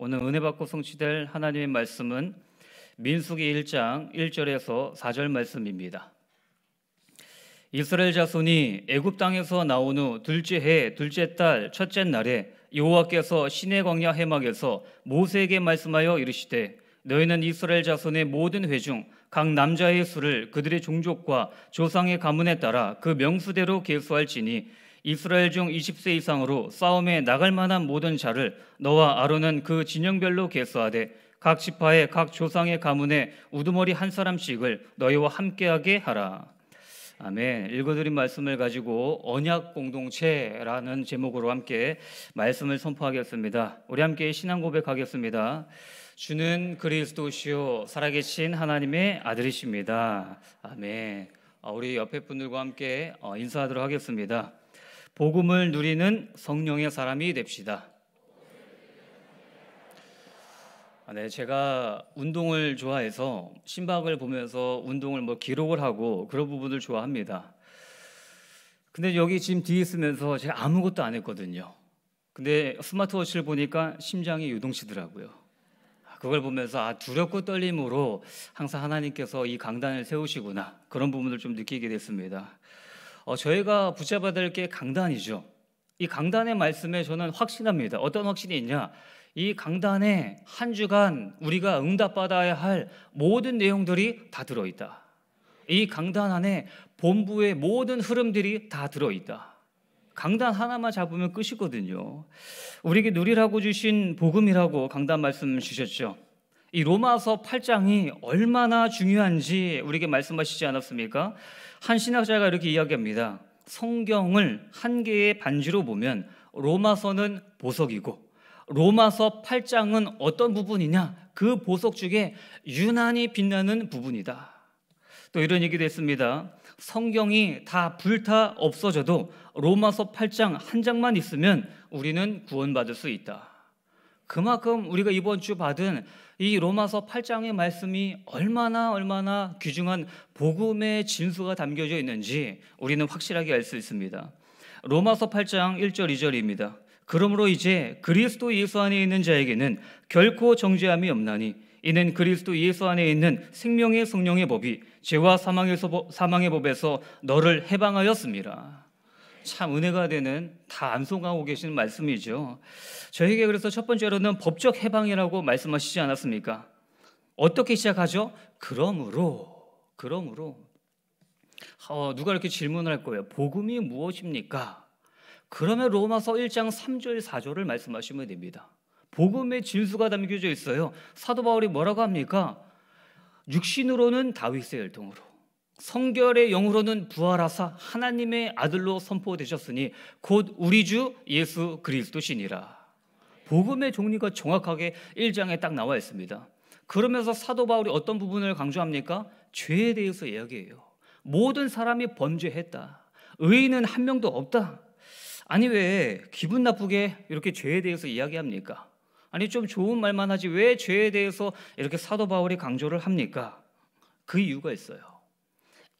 오늘 은혜 받고 성취될 하나님의 말씀은 민수기 1장 1절에서 4절 말씀입니다. 이스라엘 자손이 애굽 땅에서 나온 후 둘째 해 둘째 달 첫째 날에 여호와께서 시내 광야 해막에서 모세에게 말씀하여 이르시되 너희는 이스라엘 자손의 모든 회중 각 남자의 수를 그들의 종족과 조상의 가문에 따라 그 명수대로 계수할지니 이스라엘 중 20세 이상으로 싸움에 나갈 만한 모든 자를 너와 아론은 그 진영별로 계수하되 각 지파의 각 조상의 가문에 우두머리 한 사람씩을 너희와 함께하게 하라. 아멘. 읽어드린 말씀을 가지고 언약 공동체라는 제목으로 함께 말씀을 선포하겠습니다. 우리 함께 신앙 고백하겠습니다. 주는 그리스도시요 살아계신 하나님의 아들이십니다. 아멘. 아, 우리 옆에 분들과 함께 어, 인사하도록 하겠습니다. 복음을 누리는 성령의 사람이 됩시다. 아, 네, 제가 운동을 좋아해서 심박을 보면서 운동을 뭐 기록을 하고 그런 부분을 좋아합니다. 근데 여기 지금 뒤에 있으면서 제가 아무것도 안 했거든요. 근데 스마트워치를 보니까 심장이 요동치더라고요. 아, 그걸 보면서 아 두렵고 떨림으로 항상 하나님께서 이 강단을 세우시구나 그런 부분을 좀 느끼게 됐습니다. 어, 저희가 붙잡아야 될게 강단이죠. 이 강단의 말씀에 저는 확신합니다. 어떤 확신이 있냐? 이 강단에 한 주간 우리가 응답받아야 할 모든 내용들이 다 들어있다. 이 강단 안에 본부의 모든 흐름들이 다 들어있다. 강단 하나만 잡으면 끝이거든요. 우리에게 누리라고 주신 복음이라고 강단 말씀 주셨죠. 이 로마서 8장이 얼마나 중요한지 우리에게 말씀하시지 않았습니까? 한 신학자가 이렇게 이야기합니다. 성경을 한 개의 반지로 보면 로마서는 보석이고 로마서 8장은 어떤 부분이냐? 그 보석 중에 유난히 빛나는 부분이다. 또 이런 얘기도 했습니다. 성경이 다 불타 없어져도 로마서 8장 한 장만 있으면 우리는 구원받을 수 있다. 그만큼 우리가 이번 주 받은 이 로마서 8장의 말씀이 얼마나 얼마나 귀중한 복음의 진수가 담겨져 있는지 우리는 확실하게 알 수 있습니다. 로마서 8장 1절 2절입니다. 그러므로 이제 그리스도 예수 안에 있는 자에게는 결코 정죄함이 없나니 이는 그리스도 예수 안에 있는 생명의 성령의 법이 죄와 사망의, 사망의 법에서 너를 해방하였습니다. 참 은혜가 되는 다 암송하고 계시는 말씀이죠. 저에게 그래서 첫 번째로는 법적 해방이라고 말씀하시지 않았습니까? 어떻게 시작하죠? 그러므로, 그러므로. 어, 누가 이렇게 질문할 거예요. 복음이 무엇입니까? 그러면 로마서 1장 3절 4절을 말씀하시면 됩니다. 복음의 진수가 담겨져 있어요. 사도 바울이 뭐라고 합니까? 육신으로는 다윗의 혈통으로 성결의 영으로는 부활하사 하나님의 아들로 선포되셨으니 곧 우리 주 예수 그리스도시니라. 복음의 종류가 정확하게 1장에 딱 나와 있습니다. 그러면서 사도 바울이 어떤 부분을 강조합니까? 죄에 대해서 이야기해요. 모든 사람이 범죄했다. 의인은 한 명도 없다. 아니 왜 기분 나쁘게 이렇게 죄에 대해서 이야기합니까? 아니 좀 좋은 말만 하지 왜 죄에 대해서 이렇게 사도 바울이 강조를 합니까? 그 이유가 있어요.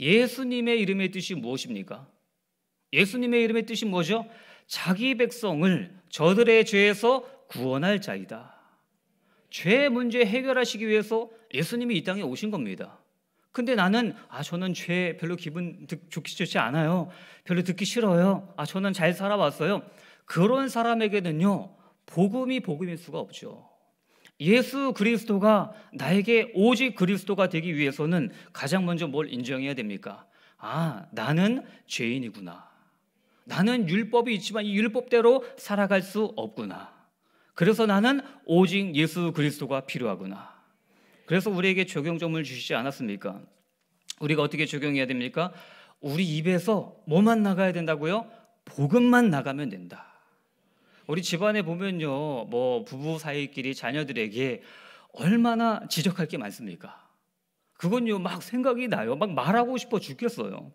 예수님의 이름의 뜻이 무엇입니까? 예수님의 이름의 뜻이 뭐죠? 자기 백성을 저들의 죄에서 구원할 자이다. 죄 문제 해결하시기 위해서 예수님이 이 땅에 오신 겁니다. 근데 나는 아 저는 죄 별로 기분 좋기 좋지 않아요. 별로 듣기 싫어요. 아 저는 잘 살아왔어요. 그런 사람에게는요. 복음이 복음일 수가 없죠. 예수 그리스도가 나에게 오직 그리스도가 되기 위해서는 가장 먼저 뭘 인정해야 됩니까? 아, 나는 죄인이구나. 나는 율법이 있지만 이 율법대로 살아갈 수 없구나. 그래서 나는 오직 예수 그리스도가 필요하구나. 그래서 우리에게 적용점을 주시지 않았습니까? 우리가 어떻게 적용해야 됩니까? 우리 입에서 뭐만 나가야 된다고요? 복음만 나가면 된다. 우리 집안에 보면요, 뭐 부부 사이끼리 자녀들에게 얼마나 지적할 게 많습니까? 그건요, 막 생각이 나요. 막 말하고 싶어 죽겠어요.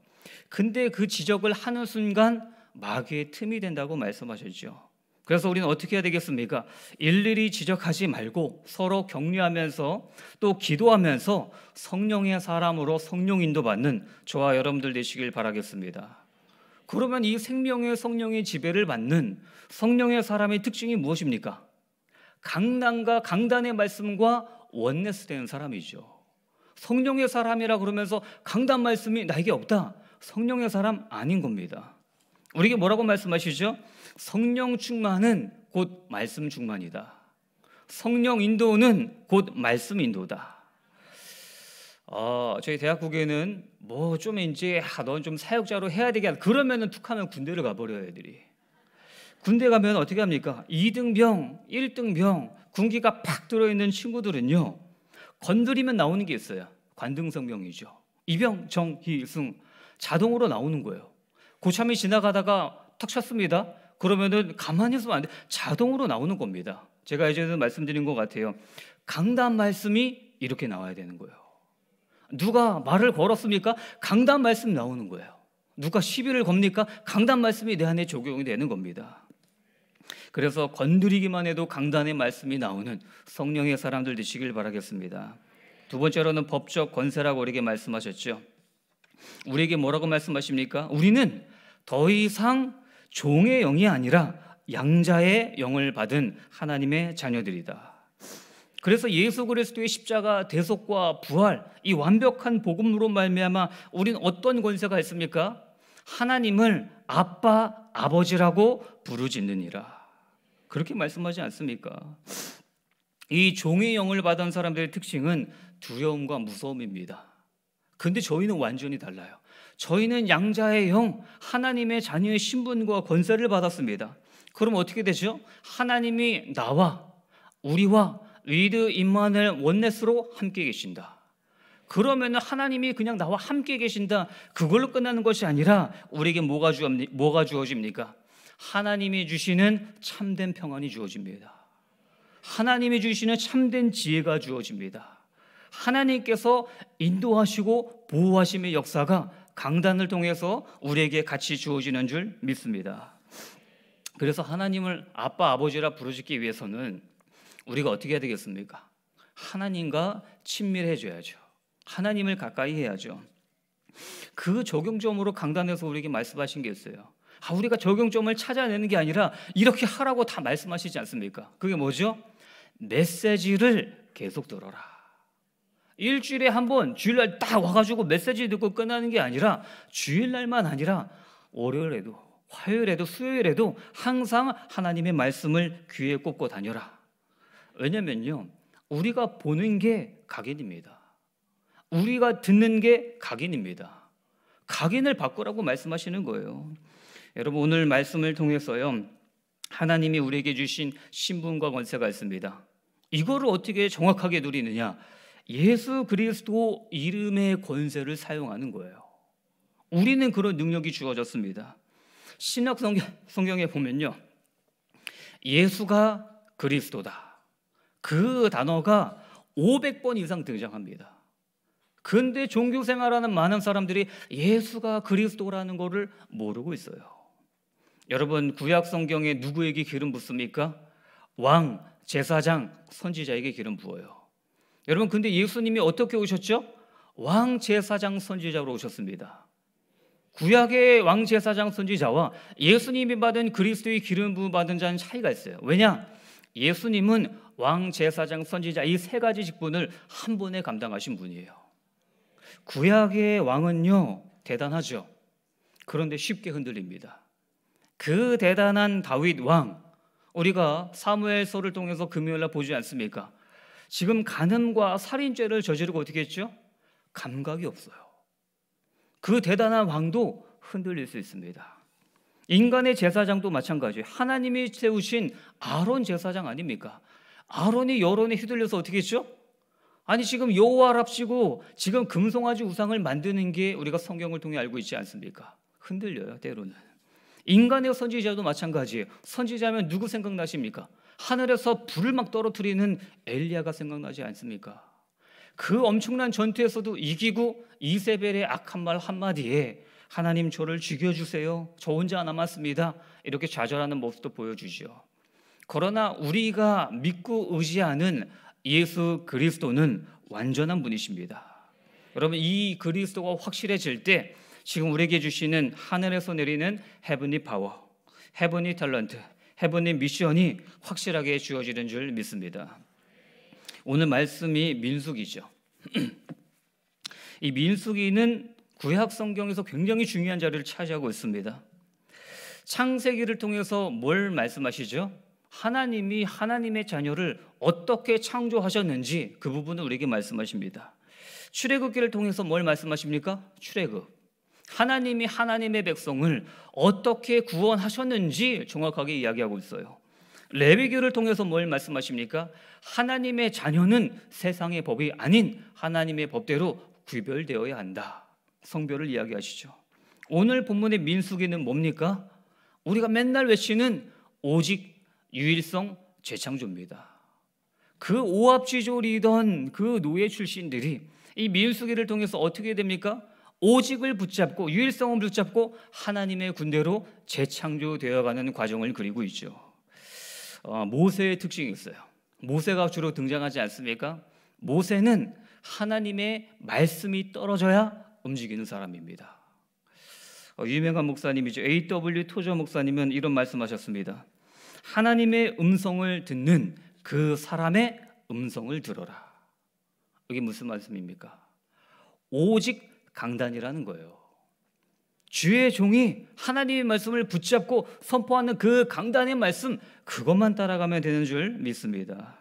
근데 그 지적을 하는 순간 마귀의 틈이 된다고 말씀하셨죠. 그래서 우리는 어떻게 해야 되겠습니까? 일일이 지적하지 말고 서로 격려하면서 또 기도하면서 성령의 사람으로 성령 인도받는 저와 여러분들 되시길 바라겠습니다. 그러면 이 생명의 성령의 지배를 받는 성령의 사람의 특징이 무엇입니까? 강단과 강단의 말씀과 원네스되는 사람이죠. 성령의 사람이라 그러면서 강단 말씀이 나에게 없다. 성령의 사람 아닌 겁니다. 우리에게 뭐라고 말씀하시죠? 성령 충만은 곧 말씀 충만이다. 성령 인도는 곧 말씀 인도다. 어, 저희 대학국에는 뭐 좀 이제 아, 넌좀 사역자로 해야 되겠다. 그러면은 툭하면 군대를 가버려요 애들이. 군대 가면 어떻게 합니까? 2등병, 1등병, 군기가 팍 들어있는 친구들은요 건드리면 나오는 게 있어요. 관등성병이죠. 이병, 정, 희, 승 자동으로 나오는 거예요. 고참이 지나가다가 탁 쳤습니다. 그러면은 가만히 있으면 안 돼. 자동으로 나오는 겁니다. 제가 예전에 말씀드린 것 같아요. 강단 말씀이 이렇게 나와야 되는 거예요. 누가 말을 걸었습니까? 강단 말씀 나오는 거예요. 누가 시비를 겁니까? 강단 말씀이 내 안에 적용이 되는 겁니다. 그래서 건드리기만 해도 강단의 말씀이 나오는 성령의 사람들 되시길 바라겠습니다. 두 번째로는 법적 권세라고 우리에게 말씀하셨죠. 우리에게 뭐라고 말씀하십니까? 우리는 더 이상 종의 영이 아니라 양자의 영을 받은 하나님의 자녀들이다. 그래서 예수 그리스도의 십자가 대속과 부활 이 완벽한 복음으로 말미암아 우린 어떤 권세가 있습니까? 하나님을 아빠 아버지라고 부르짖느니라. 그렇게 말씀하지 않습니까? 이 종의 영을 받은 사람들의 특징은 두려움과 무서움입니다. 근데 저희는 완전히 달라요. 저희는 양자의 영, 하나님의 자녀의 신분과 권세를 받았습니다. 그럼 어떻게 되죠? 하나님이 나와 우리와 리드 임마늘 원넷으로 함께 계신다. 그러면 하나님이 그냥 나와 함께 계신다. 그걸로 끝나는 것이 아니라 우리에게 뭐가, 주 뭐가 주어집니까? 하나님이 주시는 참된 평안이 주어집니다. 하나님이 주시는 참된 지혜가 주어집니다. 하나님께서 인도하시고 보호하심의 역사가 강단을 통해서 우리에게 같이 주어지는 줄 믿습니다. 그래서 하나님을 아빠 아버지라 부르짖기 위해서는 우리가 어떻게 해야 되겠습니까? 하나님과 친밀해져야죠. 하나님을 가까이 해야죠. 그 적용점으로 강단에서 우리에게 말씀하신 게 있어요. 아, 우리가 적용점을 찾아내는 게 아니라 이렇게 하라고 다 말씀하시지 않습니까? 그게 뭐죠? 메시지를 계속 들어라. 일주일에 한 번 주일날 딱 와가지고 메시지 듣고 끝나는 게 아니라 주일날만 아니라 월요일에도 화요일에도 수요일에도 항상 하나님의 말씀을 귀에 꽂고 다녀라. 왜냐면요. 우리가 보는 게 각인입니다. 우리가 듣는 게 각인입니다. 각인을 바꾸라고 말씀하시는 거예요. 여러분 오늘 말씀을 통해서요. 하나님이 우리에게 주신 신분과 권세가 있습니다. 이거를 어떻게 정확하게 누리느냐? 예수 그리스도 이름의 권세를 사용하는 거예요. 우리는 그런 능력이 주어졌습니다. 신약 성경, 에 보면요. 예수가 그리스도다. 그 단어가 500번 이상 등장합니다. 근데 종교 생활하는 많은 사람들이 예수가 그리스도라는 것을 모르고 있어요. 여러분 구약 성경에 누구에게 기름 붓습니까? 왕, 제사장, 선지자에게 기름 부어요. 여러분 근데 예수님이 어떻게 오셨죠? 왕, 제사장, 선지자로 오셨습니다. 구약의 왕, 제사장, 선지자와 예수님이 받은 그리스도의 기름 부음 받은 자는 차이가 있어요. 왜냐? 예수님은 왕, 제사장, 선지자 이 세 가지 직분을 한 번에 감당하신 분이에요. 구약의 왕은요, 대단하죠. 그런데 쉽게 흔들립니다. 그 대단한 다윗 왕, 우리가 사무엘서를 통해서 금요일날 보지 않습니까? 지금 간음과 살인죄를 저지르고 어떻게 했죠? 감각이 없어요. 그 대단한 왕도 흔들릴 수 있습니다. 인간의 제사장도 마찬가지예요. 하나님이 세우신 아론 제사장 아닙니까? 아론이 여론에 휘둘려서 어떻게 했죠? 아니 지금 여호와랍시고 지금 금송아지 우상을 만드는 게 우리가 성경을 통해 알고 있지 않습니까? 흔들려요 때로는. 인간의 선지자도 마찬가지예요. 선지자면 누구 생각나십니까? 하늘에서 불을 막 떨어뜨리는 엘리야가 생각나지 않습니까? 그 엄청난 전투에서도 이기고 이세벨의 악한 말 한마디에 하나님 저를 죽여주세요. 저 혼자 남았습니다. 이렇게 좌절하는 모습도 보여주지 그러나 우리가 믿고 의지하는 예수 그리스도는 완전한 분이십니다. 여러분 이 그리스도가 확실해질 때 지금 우리에게 주시는 하늘에서 내리는 헤븐리 파워, 헤븐리 탤런트, 헤븐리 미션이 확실하게 주어지는 줄 믿습니다. 오늘 말씀이 민수기죠. 이 민수기는 구약 성경에서 굉장히 중요한 자리를 차지하고 있습니다. 창세기를 통해서 뭘 말씀하시죠? 하나님이 하나님의 자녀를 어떻게 창조하셨는지 그 부분을 우리에게 말씀하십니다. 출애굽기를 통해서 뭘 말씀하십니까? 출애굽. 하나님이 하나님의 백성을 어떻게 구원하셨는지 정확하게 이야기하고 있어요. 레위기를 통해서 뭘 말씀하십니까? 하나님의 자녀는 세상의 법이 아닌 하나님의 법대로 구별되어야 한다. 성별을 이야기하시죠. 오늘 본문의 민수기는 뭡니까? 우리가 맨날 외치는 오직 유일성 재창조입니다. 그 오합지졸이던 그 노예 출신들이 이미수계를 통해서 어떻게 됩니까? 오직을 붙잡고 유일성을 붙잡고 하나님의 군대로 재창조되어가는 과정을 그리고 있죠. 어, 모세의 특징이 있어요. 모세가 주로 등장하지 않습니까? 모세는 하나님의 말씀이 떨어져야 움직이는 사람입니다. 어, 유명한 목사님이죠. A.W. 토저 목사님은 이런 말씀하셨습니다. 하나님의 음성을 듣는 그 사람의 음성을 들어라. 이게 무슨 말씀입니까? 오직 강단이라는 거예요. 주의 종이 하나님의 말씀을 붙잡고 선포하는 그 강단의 말씀 그것만 따라가면 되는 줄 믿습니다.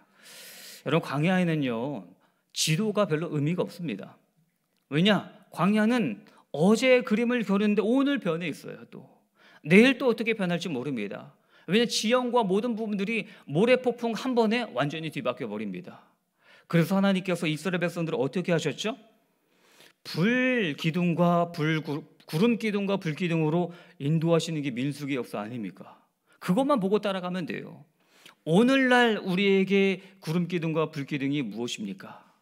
여러분 광야에는요 지도가 별로 의미가 없습니다. 왜냐 광야는 어제의 그림을 겨루는데 오늘 변해 있어요 또 내일 또 어떻게 변할지 모릅니다. 왜냐 하면 지형과 모든 부분들이 모래폭풍 한 번에 완전히 뒤바뀌어 버립니다. 그래서 하나님께서 이스라엘 백성들을 어떻게 하셨죠? 불 기둥과 불 구름 기둥과 불 기둥으로 인도하시는 게 민수기 역사 아닙니까? 그것만 보고 따라가면 돼요. 오늘날 우리에게 구름 기둥과 불 기둥이 무엇입니까?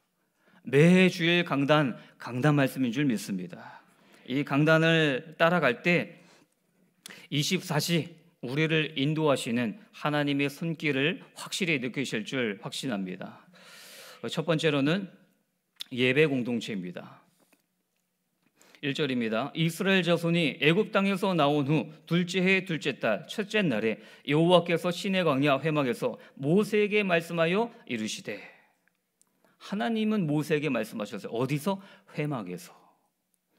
매주일 강단 강단 말씀인 줄 믿습니다. 이 강단을 따라갈 때 24시 우리를 인도하시는 하나님의 손길을 확실히 느끼실 줄 확신합니다. 첫 번째로는 예배 공동체입니다. 1절입니다. 이스라엘 자손이 애굽 땅에서 나온 후 둘째 해 둘째 달 첫째 날에 여호와께서 시내 광야 회막에서 모세에게 말씀하여 이르시되 하나님은 모세에게 말씀하셨어요. 어디서? 회막에서.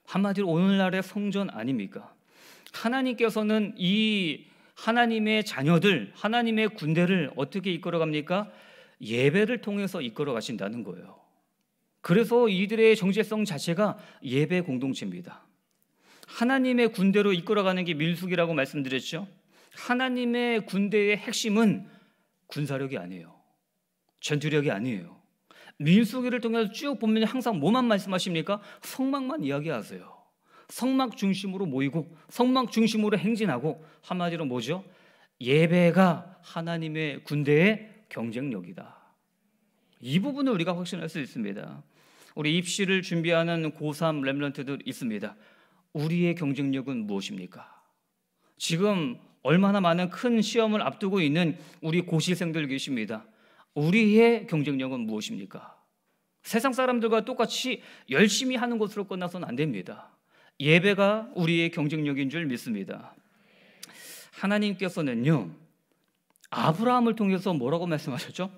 한마디로 오늘날의 성전 아닙니까? 하나님께서는 이 하나님의 자녀들, 하나님의 군대를 어떻게 이끌어 갑니까? 예배를 통해서 이끌어 가신다는 거예요. 그래서 이들의 정체성 자체가 예배 공동체입니다. 하나님의 군대로 이끌어가는 게 밀숙이라고 말씀드렸죠. 하나님의 군대의 핵심은 군사력이 아니에요. 전투력이 아니에요. 민수기를 통해서 쭉 보면 항상 뭐만 말씀하십니까? 성막만 이야기하세요. 성막 중심으로 모이고 성막 중심으로 행진하고 한마디로 뭐죠? 예배가 하나님의 군대의 경쟁력이다. 이 부분을 우리가 확신할 수 있습니다. 우리 입시를 준비하는 고3 렘런트들 있습니다. 우리의 경쟁력은 무엇입니까? 지금 얼마나 많은 큰 시험을 앞두고 있는 우리 고시생들 계십니다. 우리의 경쟁력은 무엇입니까? 세상 사람들과 똑같이 열심히 하는 것으로 끝나서는 안 됩니다. 예배가 우리의 경쟁력인 줄 믿습니다. 하나님께서는요. 아브라함을 통해서 뭐라고 말씀하셨죠?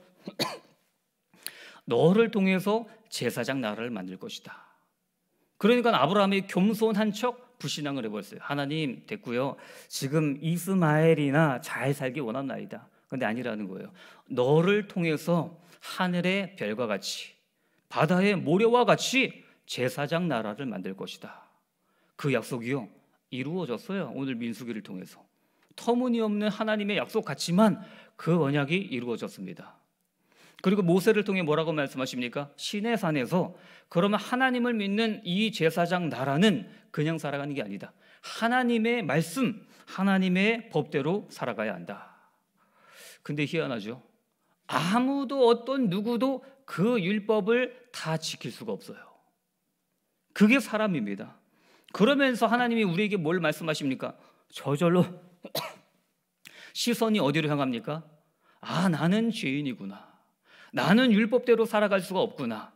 너를 통해서 제사장 나라를 만들 것이다. 그러니까 아브라함이 겸손한 척 불신앙을 해버렸어요. 하나님 됐고요. 지금 이스마엘이나 잘 살기 원한나이다. 근데 아니라는 거예요. 너를 통해서 하늘의 별과 같이 바다의 모래와 같이 제사장 나라를 만들 것이다. 그 약속이요 이루어졌어요. 오늘 민수기를 통해서 터무니없는 하나님의 약속 같지만 그 언약이 이루어졌습니다. 그리고 모세를 통해 뭐라고 말씀하십니까? 신의 산에서 그러면 하나님을 믿는 이 제사장 나라는 그냥 살아가는 게 아니다. 하나님의 말씀, 하나님의 법대로 살아가야 한다. 근데 희한하죠. 아무도 어떤 누구도 그 율법을 다 지킬 수가 없어요. 그게 사람입니다. 그러면서 하나님이 우리에게 뭘 말씀하십니까? 저절로 시선이 어디로 향합니까? 아, 나는 죄인이구나. 나는 율법대로 살아갈 수가 없구나.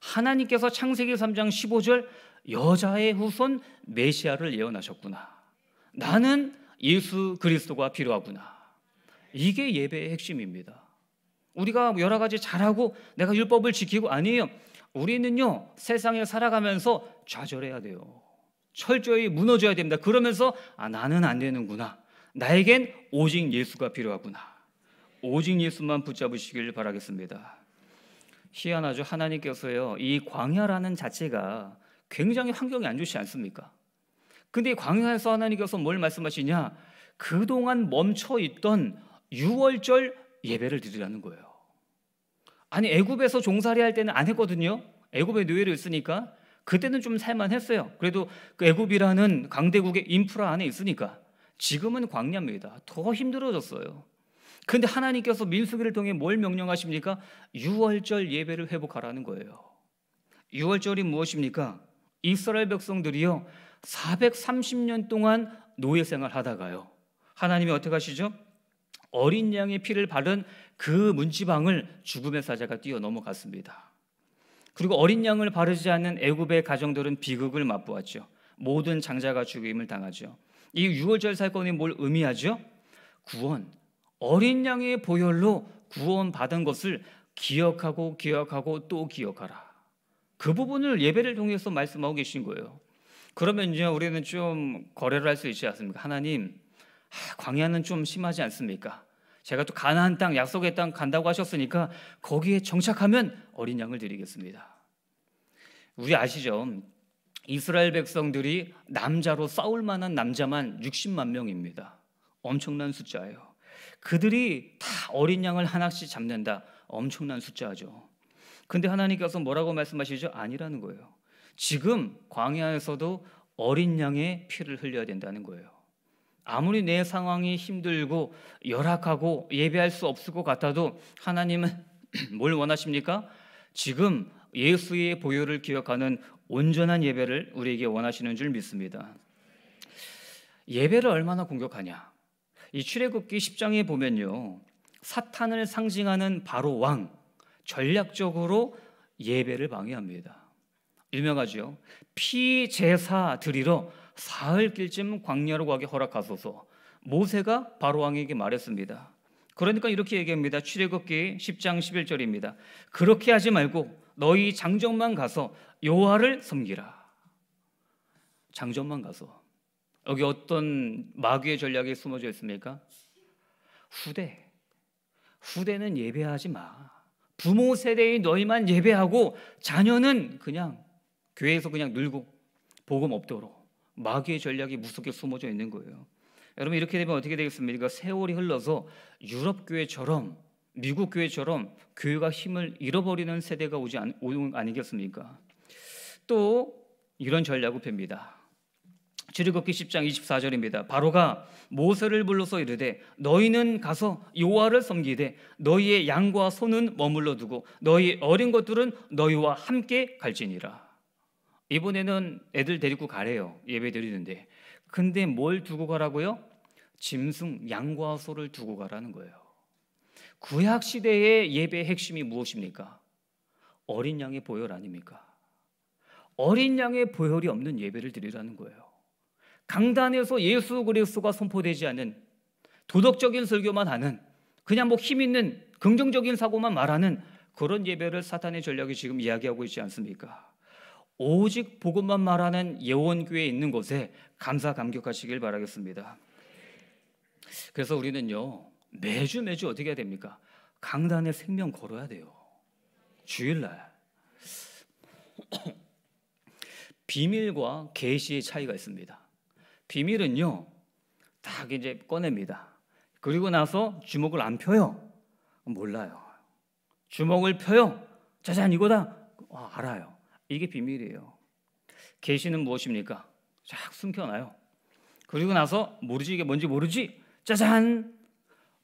하나님께서 창세기 3장 15절 여자의 후손 메시아를 예언하셨구나. 나는 예수 그리스도가 필요하구나. 이게 예배의 핵심입니다. 우리가 여러 가지 잘하고 내가 율법을 지키고 아니에요. 우리는요, 세상에 살아가면서 좌절해야 돼요. 철저히 무너져야 됩니다. 그러면서 아, 나는 안 되는구나. 나에겐 오직 예수가 필요하구나. 오직 예수만 붙잡으시길 바라겠습니다. 희한하죠. 하나님께서요. 이 광야라는 자체가 굉장히 환경이 안 좋지 않습니까? 근데 광야에서 하나님께서 뭘 말씀하시냐? 그동안 멈춰 있던 6월절 예배를 드리라는 거예요. 아니 애굽에서 종살이 할 때는 안 했거든요. 애굽에 노예로 있으니까 그때는 좀 살만했어요. 그래도 그 애굽이라는 강대국의 인프라 안에 있으니까 지금은 광야입니다. 더 힘들어졌어요. 근데 하나님께서 민수기를 통해 뭘 명령하십니까? 유월절 예배를 회복하라는 거예요. 유월절이 무엇입니까? 이스라엘 백성들이요. 430년 동안 노예 생활하다가요. 하나님이 어떻게 하시죠? 어린 양의 피를 바른 그 문지방을 죽음의 사자가 뛰어 넘어갔습니다. 그리고 어린 양을 바르지 않는 애굽의 가정들은 비극을 맛보았죠. 모든 장자가 죽임을 당하죠. 이유월절 사건이 뭘 의미하죠? 구원. 어린 양의 보혈로 구원받은 것을 기억하고 기억하고 또 기억하라. 그 부분을 예배를 통해서 말씀하고 계신 거예요. 그러면 이제 우리는 좀 거래를 할 수 있지 않습니까? 하나님, 아, 광야는 좀 심하지 않습니까? 제가 또 가나안 땅 약속의 땅 간다고 하셨으니까 거기에 정착하면 어린 양을 드리겠습니다. 우리 아시죠? 이스라엘 백성들이 남자로 싸울 만한 남자만 60만 명입니다. 엄청난 숫자예요. 그들이 다 어린 양을 하나씩 잡는다. 엄청난 숫자죠. 근데 하나님께서 뭐라고 말씀하시죠? 아니라는 거예요. 지금 광야에서도 어린 양의 피를 흘려야 된다는 거예요. 아무리 내 상황이 힘들고 열악하고 예배할 수 없을 것 같아도 하나님은 뭘 원하십니까? 지금 예수의 보혈을 기억하는 온전한 예배를 우리에게 원하시는 줄 믿습니다. 예배를 얼마나 공격하냐? 이 출애굽기 10장에 보면요. 사탄을 상징하는 바로 왕 전략적으로 예배를 방해합니다. 유명하죠. 피제사 드리러 사흘 길쯤 광야로 가게 허락하소서. 모세가 바로 왕에게 말했습니다. 그러니까 이렇게 얘기합니다. 출애굽기 10장 11절입니다. 그렇게 하지 말고 너희 장정만 가서 여호와를 섬기라. 장정만 가서 여기 어떤 마귀의 전략이 숨어져 있습니까? 후대. 후대는 예배하지 마. 부모 세대의 너희만 예배하고 자녀는 그냥 교회에서 그냥 놀고 복음 없도록 마귀의 전략이 무섭게 숨어져 있는 거예요. 여러분 이렇게 되면 어떻게 되겠습니까? 그러니까 세월이 흘러서 유럽 교회처럼 미국 교회처럼 교회가 힘을 잃어버리는 세대가 오지 않, 아니겠습니까? 또 이런 전략을 팹니다. 출애굽기 10장 24절입니다. 바로가 모세를 불러서 이르되 너희는 가서 요하를 섬기되 너희의 양과 소는 머물러 두고 너희 어린 것들은 너희와 함께 갈지니라. 이번에는 애들 데리고 가래요. 예배 드리는데. 근데 뭘 두고 가라고요? 짐승, 양과 소를 두고 가라는 거예요. 구약 시대의 예배의 핵심이 무엇입니까? 어린 양의 보혈 아닙니까? 어린 양의 보혈이 없는 예배를 드리라는 거예요. 강단에서 예수 그리스도가 선포되지 않은 도덕적인 설교만 하는 그냥 뭐 힘 있는 긍정적인 사고만 말하는 그런 예배를 사탄의 전략이 지금 이야기하고 있지 않습니까? 오직 복음만 말하는 예원교회 있는 곳에 감사 감격하시길 바라겠습니다. 그래서 우리는요 매주 매주 어떻게 해야 됩니까? 강단에 생명 걸어야 돼요. 주일날 비밀과 계시의 차이가 있습니다. 비밀은요 딱 이제 꺼냅니다. 그리고 나서 주먹을 안 펴요. 몰라요. 주먹을 펴요. 짜잔 이거다. 아, 알아요. 이게 비밀이에요. 계시는 무엇입니까? 쫙 숨겨놔요. 그리고 나서 모르지 이게 뭔지 모르지 짜잔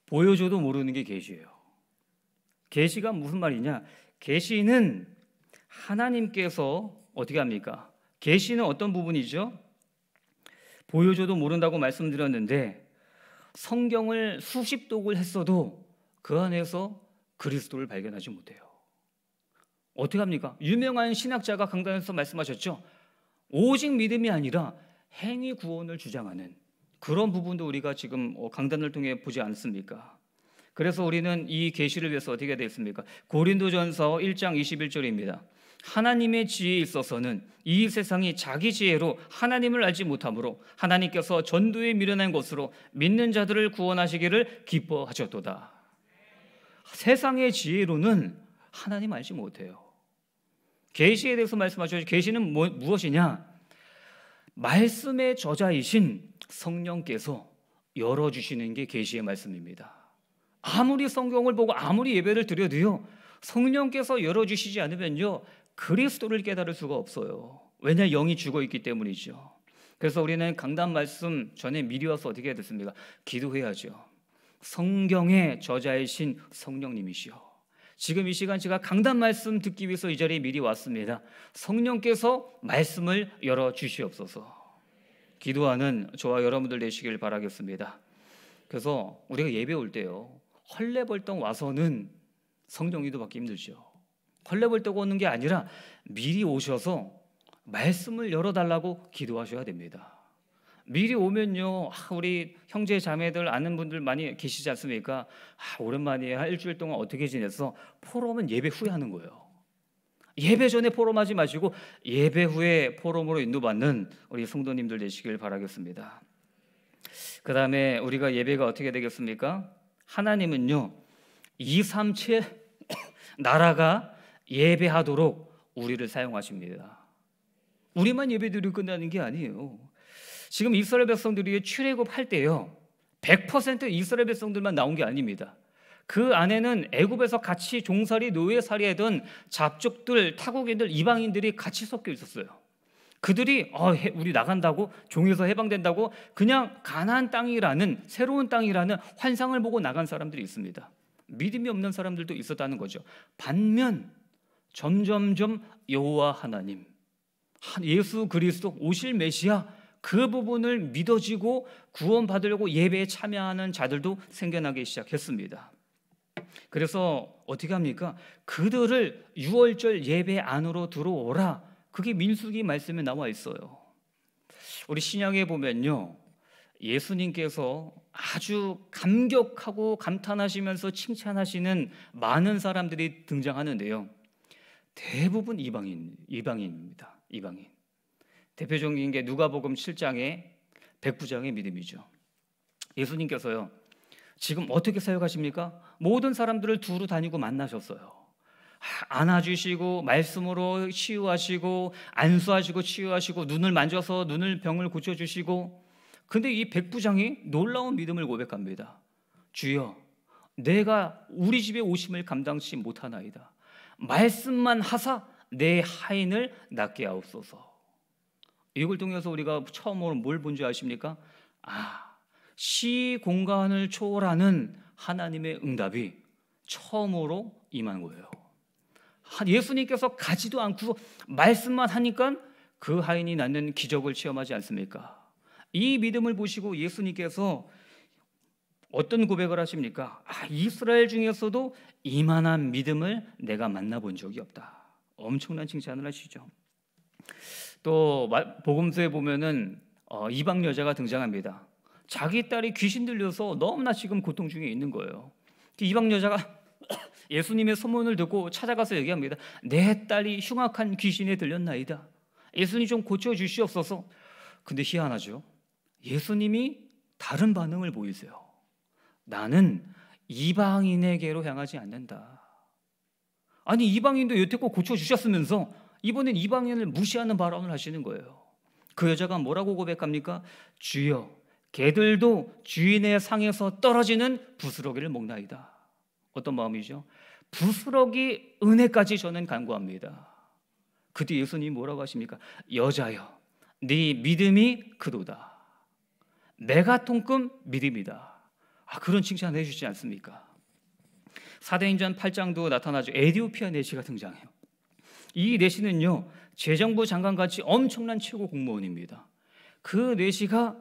보여줘도 모르는 게 계시예요. 계시가 무슨 말이냐? 계시는 하나님께서 어떻게 합니까? 계시는 어떤 부분이죠? 보여줘도 모른다고 말씀드렸는데 성경을 수십 독을 했어도 그 안에서 그리스도를 발견하지 못해요. 어떻게 합니까? 유명한 신학자가 강단에서 말씀하셨죠. 오직 믿음이 아니라 행위 구원을 주장하는 그런 부분도 우리가 지금 어, 강단을 통해 보지 않습니까? 그래서 우리는 이 계시를 위해서 어떻게 되겠습니까? 고린도전서 1장 21절입니다. 하나님의 지혜에 있어서는 이 세상이 자기 지혜로 하나님을 알지 못하므로 하나님께서 전도에 미련한 것으로 믿는 자들을 구원하시기를 기뻐하셨도다. 세상의 지혜로는 하나님 알지 못해요. 계시에 대해서 말씀하셔야 계시는 뭐, 무엇이냐? 말씀의 저자이신 성령께서 열어 주시는 게 계시의 말씀입니다. 아무리 성경을 보고 아무리 예배를 드려도요. 성령께서 열어 주시지 않으면요. 그리스도를 깨달을 수가 없어요. 왜냐 영이 죽어 있기 때문이죠. 그래서 우리는 강단 말씀 전에 미리 와서 어떻게 해야 됐습니까? 기도해야죠. 성경의 저자이신 성령님이시요. 지금 이 시간 제가 강단 말씀 듣기 위해서 이 자리에 미리 왔습니다. 성령께서 말씀을 열어 주시옵소서. 기도하는 저와 여러분들 되시길 바라겠습니다. 그래서 우리가 예배 올 때요. 헐레벌떡 와서는 성령 기도 받기 힘들죠. 헐레벌떡 오는 게 아니라 미리 오셔서 말씀을 열어 달라고 기도하셔야 됩니다. 미리 오면요, 아, 우리 형제 자매들 아는 분들 많이 계시지 않습니까? 아, 오랜만이에요. 일주일 동안 어떻게 지냈어? 포럼은 예배 후에 하는 거예요. 예배 전에 포럼하지 마시고 예배 후에 포럼으로 인도받는 우리 성도님들 되시길 바라겠습니다. 그 다음에 우리가 예배가 어떻게 되겠습니까? 하나님은요, 2, 3, 7 나라가 예배하도록 우리를 사용하십니다. 우리만 예배드리고 끝나는 게 아니에요. 지금 이스라엘 백성들이 출애굽할 때요. 100% 이스라엘 백성들만 나온 게 아닙니다. 그 안에는 애굽에서 같이 종살이 노예살이하던 잡족들, 타국인들, 이방인들이 같이 섞여 있었어요. 그들이 어, 우리 나간다고 종에서 해방된다고 그냥 가나안 땅이라는 새로운 땅이라는 환상을 보고 나간 사람들이 있습니다. 믿음이 없는 사람들도 있었다는 거죠. 반면 점점점 여호와 하나님, 예수 그리스도 오실 메시아 그 부분을 믿어지고 구원받으려고 예배에 참여하는 자들도 생겨나기 시작했습니다. 그래서 어떻게 합니까? 그들을 유월절 예배 안으로 들어오라. 그게 민수기 말씀에 나와 있어요. 우리 신약에 보면요. 예수님께서 아주 감격하고 감탄하시면서 칭찬하시는 많은 사람들이 등장하는데요. 대부분 이방인, 이방인입니다. 이방인. 대표적인 게 누가복음 7장의 백부장의 믿음이죠. 예수님께서요. 지금 어떻게 사역하십니까? 모든 사람들을 두루 다니고 만나셨어요. 안아주시고 말씀으로 치유하시고 안수하시고 치유하시고 눈을 만져서 눈을 병을 고쳐주시고 근데 이 백부장이 놀라운 믿음을 고백합니다. 주여, 내가 우리 집에 오심을 감당치 못하나이다. 말씀만 하사 내 하인을 낫게 하옵소서. 이걸 통해서 우리가 처음으로 뭘 본 줄 아십니까? 아, 시 공간을 초월하는 하나님의 응답이 처음으로 임한 거예요. 예수님께서 가지도 않고 말씀만 하니까 그 하인이 낳는 기적을 체험하지 않습니까? 이 믿음을 보시고 예수님께서 어떤 고백을 하십니까? 아, 이스라엘 중에서도 이만한 믿음을 내가 만나본 적이 없다. 엄청난 칭찬을 하시죠. 또 복음서에 보면은 어, 이방 여자가 등장합니다. 자기 딸이 귀신 들려서 너무나 지금 고통 중에 있는 거예요. 그 이방 여자가 예수님의 소문을 듣고 찾아가서 얘기합니다. 내 딸이 흉악한 귀신에 들렸나이다. 예수님 좀 고쳐 주시옵소서. 근데 희한하죠. 예수님이 다른 반응을 보이세요. 나는 이방인에게로 향하지 않는다. 아니 이방인도 여태껏 고쳐 주셨으면서 이번엔 이방인을 무시하는 발언을 하시는 거예요. 그 여자가 뭐라고 고백합니까? 주여, 개들도 주인의 상에서 떨어지는 부스러기를 먹나이다. 어떤 마음이죠? 부스러기 은혜까지 저는 간구합니다. 그때 예수님 뭐라고 하십니까? 여자여, 네 믿음이 그도다. 내가 통금 믿음이다. 아, 그런 칭찬해 주지 않습니까? 사도행전 8장도 나타나죠. 에디오피아 내시가 등장해요. 이 내시는요, 재정부 장관같이 엄청난 최고 공무원입니다. 그 내시가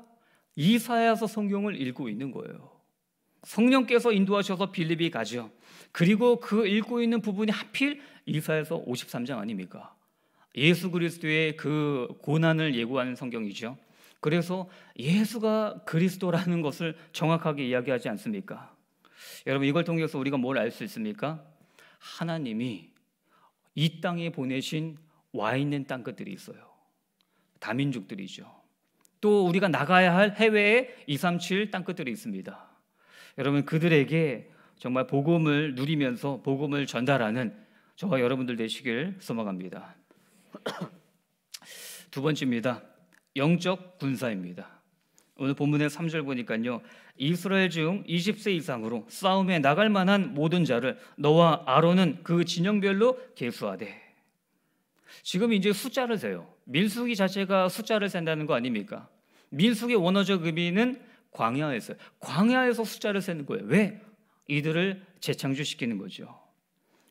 이사야서 성경을 읽고 있는 거예요. 성령께서 인도하셔서 빌립이 가죠. 그리고 그 읽고 있는 부분이 하필 이사야서 53장 아닙니까? 예수 그리스도의 그 고난을 예고하는 성경이죠. 그래서 예수가 그리스도라는 것을 정확하게 이야기하지 않습니까? 여러분 이걸 통해서 우리가 뭘 알 수 있습니까? 하나님이 이 땅에 보내신 와 있는 땅끝들이 있어요. 다민족들이죠. 또 우리가 나가야 할 해외에 2, 3, 7 땅끝들이 있습니다. 여러분 그들에게 정말 복음을 누리면서 복음을 전달하는 저와 여러분들 되시길 소망합니다. 두 번째입니다. 영적 군사입니다. 오늘 본문의 3절 보니까요. 이스라엘 중 20세 이상으로 싸움에 나갈 만한 모든 자를 너와 아론은 그 진영별로 계수하되. 지금 이제 숫자를 세요. 민수기 자체가 숫자를 센다는 거 아닙니까? 민수기 원어적 의미는 광야에서 광야에서 숫자를 세는 거예요. 왜? 이들을 재창조시키는 거죠.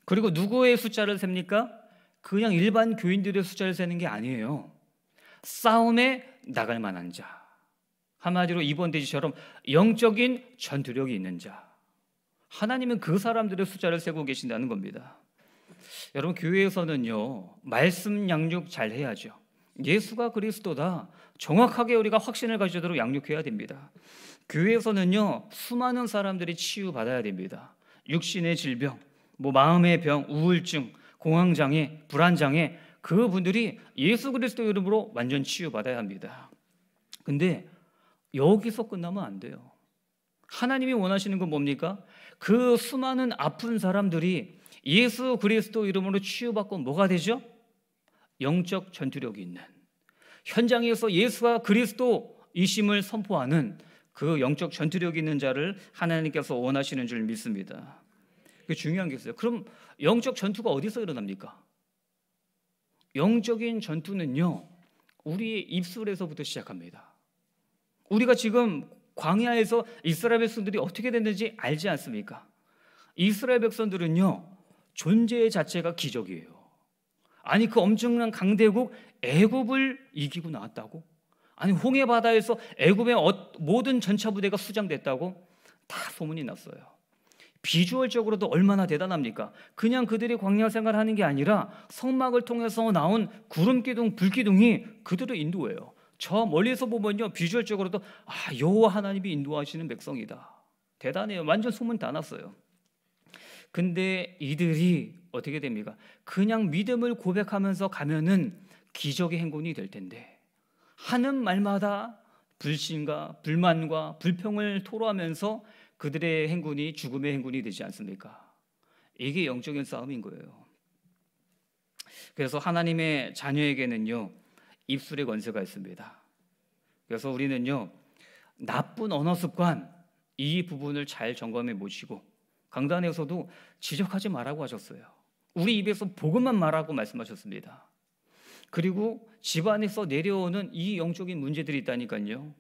그리고 누구의 숫자를 셉니까? 그냥 일반 교인들의 숫자를 세는 게 아니에요. 싸움에 나갈 만한 자. 한마디로 이번 대지처럼 영적인 전투력이 있는 자. 하나님은 그 사람들의 숫자를 세고 계신다는 겁니다. 여러분 교회에서는요 말씀 양육 잘 해야죠. 예수가 그리스도다. 정확하게 우리가 확신을 가지도록 양육해야 됩니다. 교회에서는요 수많은 사람들이 치유 받아야 됩니다. 육신의 질병, 뭐 마음의 병, 우울증, 공황 장애, 불안 장애 그 분들이 예수 그리스도 이름으로 완전 치유 받아야 합니다. 근데 여기서 끝나면 안 돼요. 하나님이 원하시는 건 뭡니까? 그 수많은 아픈 사람들이 예수 그리스도 이름으로 치유받고 뭐가 되죠? 영적 전투력이 있는 현장에서 예수가 그리스도이심을 선포하는 그 영적 전투력이 있는 자를 하나님께서 원하시는 줄 믿습니다. 그 중요한 게 있어요. 그럼 영적 전투가 어디서 일어납니까? 영적인 전투는요. 우리의 입술에서부터 시작합니다. 우리가 지금 광야에서 이스라엘 백성들이 어떻게 됐는지 알지 않습니까? 이스라엘 백성들은요, 존재 자체가 기적이에요. 아니 그 엄청난 강대국 애굽을 이기고 나왔다고? 아니 홍해 바다에서 애굽의 모든 전차 부대가 수장됐다고? 다 소문이 났어요. 비주얼적으로도 얼마나 대단합니까? 그냥 그들이 광야 생활하는 게 아니라 성막을 통해서 나온 구름 기둥, 불 기둥이 그들을 인도해요. 저 멀리서 보면요 비주얼적으로도 아 여호와 하나님이 인도하시는 백성이다 대단해요 완전 소문 다 났어요 근데 이들이 어떻게 됩니까 그냥 믿음을 고백하면서 가면은 기적의 행군이 될 텐데 하는 말마다 불신과 불만과 불평을 토로하면서 그들의 행군이 죽음의 행군이 되지 않습니까 이게 영적인 싸움인 거예요 그래서 하나님의 자녀에게는요 입술의 권세가 있습니다. 그래서 우리는요 나쁜 언어 습관 이 부분을 잘 점검해 보시고 강단에서도 지적하지 말라고 하셨어요. 우리 입에서 복음만 말하고 말씀하셨습니다. 그리고 집안에서 내려오는 이 영적인 문제들이 있다니까요.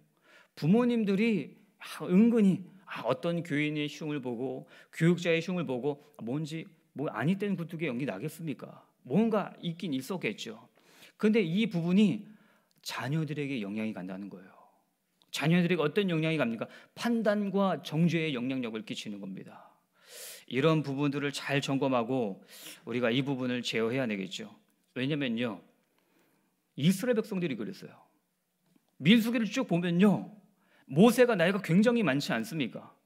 부모님들이 아, 은근히 아, 어떤 교인의 흉을 보고 교육자의 흉을 보고 아, 뭔지 뭐 아니 땐 구두게 연기 나겠습니까? 뭔가 있긴 있었겠죠. 근데이 부분이 자녀들에게 영향이 간다는 거예요. 자녀들에게 어떤 영향이 갑니까? 판단과 정죄의 영향력을 끼치는 겁니다. 이런 부분들을 잘 점검하고 우리가 이 부분을 제어해야 되겠죠. 왜냐면요. 이스라엘 백성들이 그랬어요. 민수기를 쭉 보면요. 모세가 나이가 굉장히 많지 않습니까?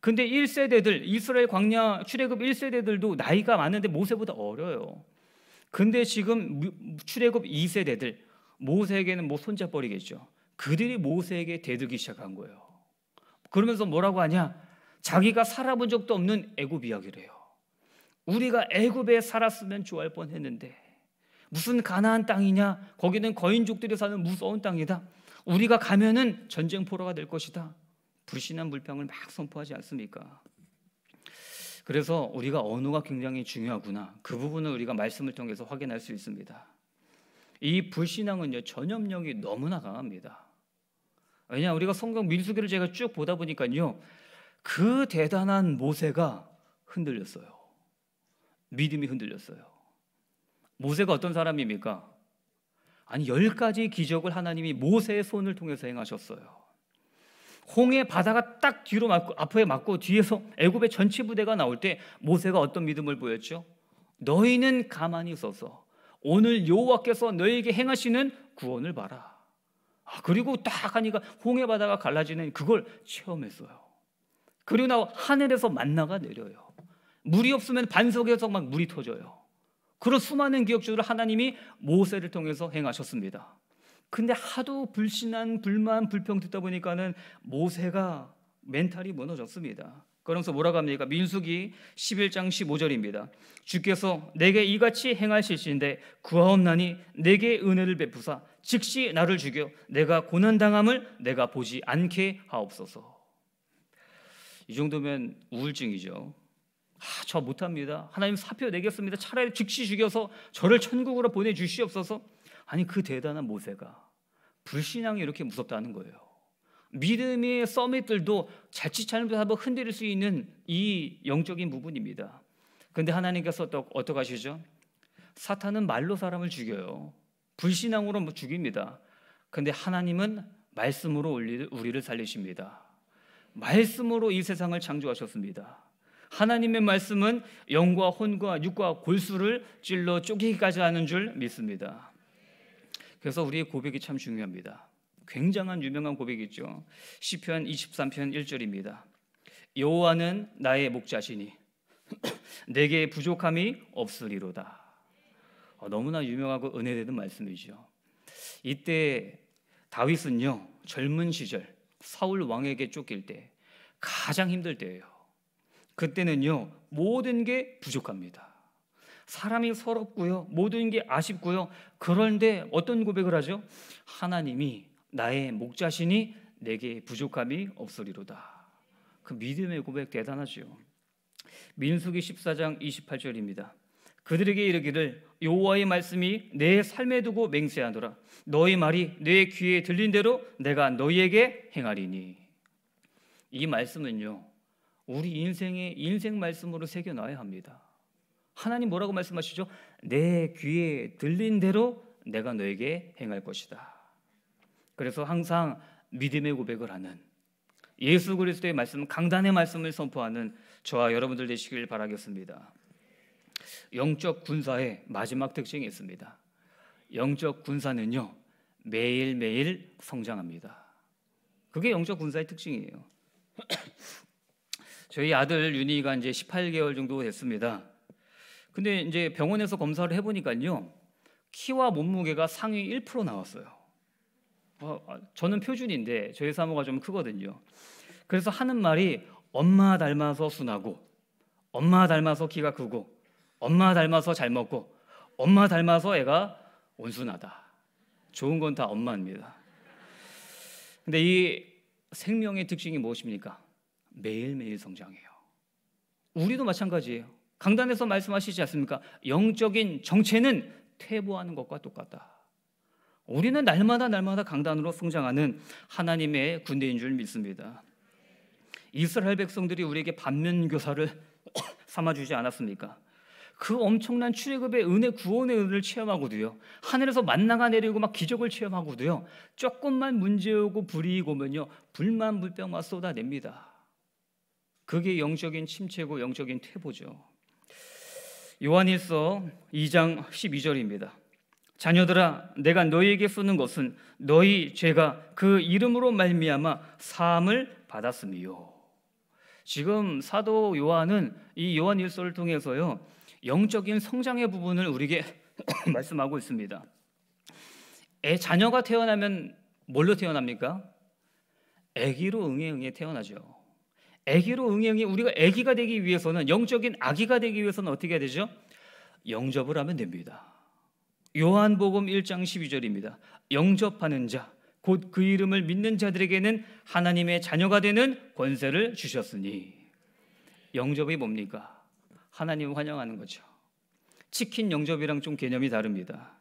근데 1세대들, 이스라엘 광야 출애굽 1세대들도 나이가 많은데 모세보다 어려요. 근데 지금 출애굽 2세대들 모세에게는 뭐 손잡버리겠죠. 그들이 모세에게 대들기 시작한 거예요. 그러면서 뭐라고 하냐? 자기가 살아본 적도 없는 애굽 이야기를해요 우리가 애굽에 살았으면 좋아할 뻔했는데 무슨 가나안 땅이냐? 거기는 거인족들이 사는 무서운 땅이다. 우리가 가면은 전쟁 포로가 될 것이다. 불신한 불평을 막 선포하지 않습니까? 그래서 우리가 언어가 굉장히 중요하구나. 그 부분을 우리가 말씀을 통해서 확인할 수 있습니다. 이 불신앙은요 전염력이 너무나 강합니다. 왜냐 우리가 성경 민수기를 제가 쭉 보다 보니까요 그 대단한 모세가 흔들렸어요. 믿음이 흔들렸어요. 모세가 어떤 사람입니까? 아니 열 가지 기적을 하나님이 모세의 손을 통해서 행하셨어요. 홍해 바다가 딱 뒤로 맞고 앞에 맞고 뒤에서 애굽의 전체 부대가 나올 때 모세가 어떤 믿음을 보였죠? 너희는 가만히 서서 오늘 여호와께서 너희에게 행하시는 구원을 봐라. 아, 그리고 딱 하니까 홍해 바다가 갈라지는 그걸 체험했어요. 그리고 나 하늘에서 만나가 내려요. 물이 없으면 반석에서 막 물이 터져요. 그런 수많은 기억 중으 하나님이 모세를 통해서 행하셨습니다. 근데 하도 불신한 불만 불평 듣다 보니까는 모세가 멘탈이 무너졌습니다. 그러면서 뭐라고 합니까? 민수기 11장 15절입니다. 주께서 내게 이같이 행하실지데 구하옵나니 내게 은혜를 베푸사 즉시 나를 죽여 내가 고난 당함을 내가 보지 않게 하옵소서. 이 정도면 우울증이죠. 아, 저 못합니다. 하나님 사표 내겠습니다. 차라리 즉시 죽여서 저를 천국으로 보내 주시옵소서. 아니 그 대단한 모세가 불신앙이 이렇게 무섭다는 거예요. 믿음의 서밋들도 자칫 잘못하면 흔들릴 수 있는 이 영적인 부분입니다. 그런데 하나님께서 또어떻 하시죠? 사탄은 말로 사람을 죽여요. 불신앙으로 뭐 죽입니다. 근데 하나님은 말씀으로 우리를 살리십니다. 말씀으로 이 세상을 창조하셨습니다. 하나님의 말씀은 영과 혼과 육과 골수를 찔러 쪼개기까지 하는 줄 믿습니다. 그래서 우리의 고백이 참 중요합니다. 굉장한 유명한 고백이죠. 시편 23편 1절입니다. 여호와는 나의 목자시니 내게 부족함이 없으리로다. 어, 너무나 유명하고 은혜되는 말씀이죠. 이때 다윗은요 젊은 시절 사울 왕에게 쫓길 때 가장 힘들 때예요. 그때는요 모든 게 부족합니다. 사람이 서럽고요. 모든 게 아쉽고요. 그런데 어떤 고백을 하죠? 하나님이 나의 목자신이 내게 부족함이 없으리로다. 그 믿음의 고백 대단하지요. 민수기 14장 28절입니다. 그들에게 이르기를 여호와의 말씀이 내 삶에 두고 맹세하노라 너희 말이 내 귀에 들린 대로 내가 너희에게 행하리니 이 말씀은요 우리 인생의 인생 말씀으로 새겨놔야 합니다. 하나님 뭐라고 말씀하시죠? 내 귀에 들린 대로 내가 너에게 행할 것이다. 그래서 항상 믿음의 고백을 하는 예수 그리스도의 말씀, 강단의 말씀을 선포하는 저와 여러분들 되시길 바라겠습니다. 영적 군사의 마지막 특징이 있습니다. 영적 군사는요 매일매일 성장합니다. 그게 영적 군사의 특징이에요. 저희 아들 윤희가 이제 18개월 정도 됐습니다. 근데 이제 병원에서 검사를 해보니까요. 키와 몸무게가 상위 1% 나왔어요. 어, 아, 저는 표준인데 저희 사모가 좀 크거든요. 그래서 하는 말이 엄마 닮아서 순하고 엄마 닮아서 키가 크고 엄마 닮아서 잘 먹고 엄마 닮아서 애가 온순하다. 좋은 건 다 엄마입니다. 근데 이 생명의 특징이 무엇입니까? 매일매일 성장해요. 우리도 마찬가지예요. 강단에서 말씀하시지 않습니까? 영적인 정체는 퇴보하는 것과 똑같다. 우리는 날마다 날마다 강단으로 성장하는 하나님의 군대인 줄 믿습니다. 이스라엘 백성들이 우리에게 반면 교사를 삼아 주지 않았습니까? 그 엄청난 출애굽의 은혜 구원의 은혜를 체험하고도요. 하늘에서 만나가 내리고 막 기적을 체험하고도요. 조금만 문제 오고 불이익 오면요. 불만 불병만 쏟아냅니다. 그게 영적인 침체고 영적인 퇴보죠. 요한일서 2장 12절입니다. 자녀들아 내가 너희에게 쓰는 것은 너희 죄가 그 이름으로 말미암아 사함을 받았음이요. 지금 사도 요한은 이 요한일서를 통해서요. 영적인 성장의 부분을 우리에게 말씀하고 있습니다. 애 자녀가 태어나면 뭘로 태어납니까? 아기로 응애응애 태어나죠. 아기로 응행이 우리가 아기가 되기 위해서는 영적인 아기가 되기 위해서는 어떻게 해야 되죠? 영접을 하면 됩니다. 요한복음 1장 12절입니다. 영접하는 자 곧 그 이름을 믿는 자들에게는 하나님의 자녀가 되는 권세를 주셨으니 영접이 뭡니까? 하나님 환영하는 거죠. 치킨 영접이랑 좀 개념이 다릅니다.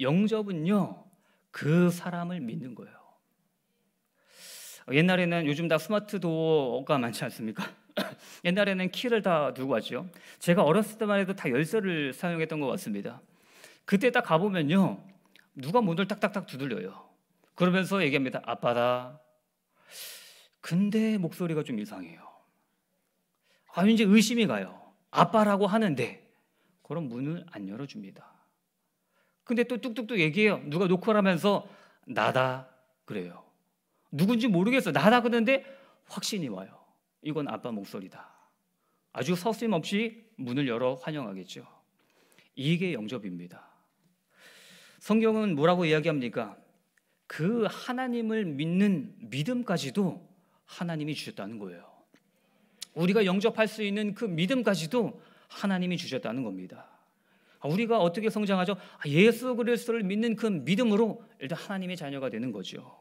영접은요. 그 사람을 믿는 거예요. 옛날에는 요즘 다 스마트 도어가 많지 않습니까? 옛날에는 키를 다 들고 왔죠. 제가 어렸을 때만 해도 다 열쇠를 사용했던 것 같습니다. 그때 딱 가보면요. 누가 문을 딱딱딱 두들려요. 그러면서 얘기합니다. 아빠다. 근데 목소리가 좀 이상해요. 아, 이제 의심이 가요. 아빠라고 하는데. 그럼 문을 안 열어줍니다. 근데 또 뚝뚝뚝 얘기해요. 누가 노크를 하면서 나다. 그래요. 누군지 모르겠어. 나다 그러는데 확신이 와요. 이건 아빠 목소리다. 아주 서슴없이 문을 열어 환영하겠죠. 이게 영접입니다. 성경은 뭐라고 이야기합니까? 그 하나님을 믿는 믿음까지도 하나님이 주셨다는 거예요. 우리가 영접할 수 있는 그 믿음까지도 하나님이 주셨다는 겁니다. 아, 우리가 어떻게 성장하죠? 아, 예수 그리스도를 믿는 그 믿음으로 일단 하나님의 자녀가 되는 거죠.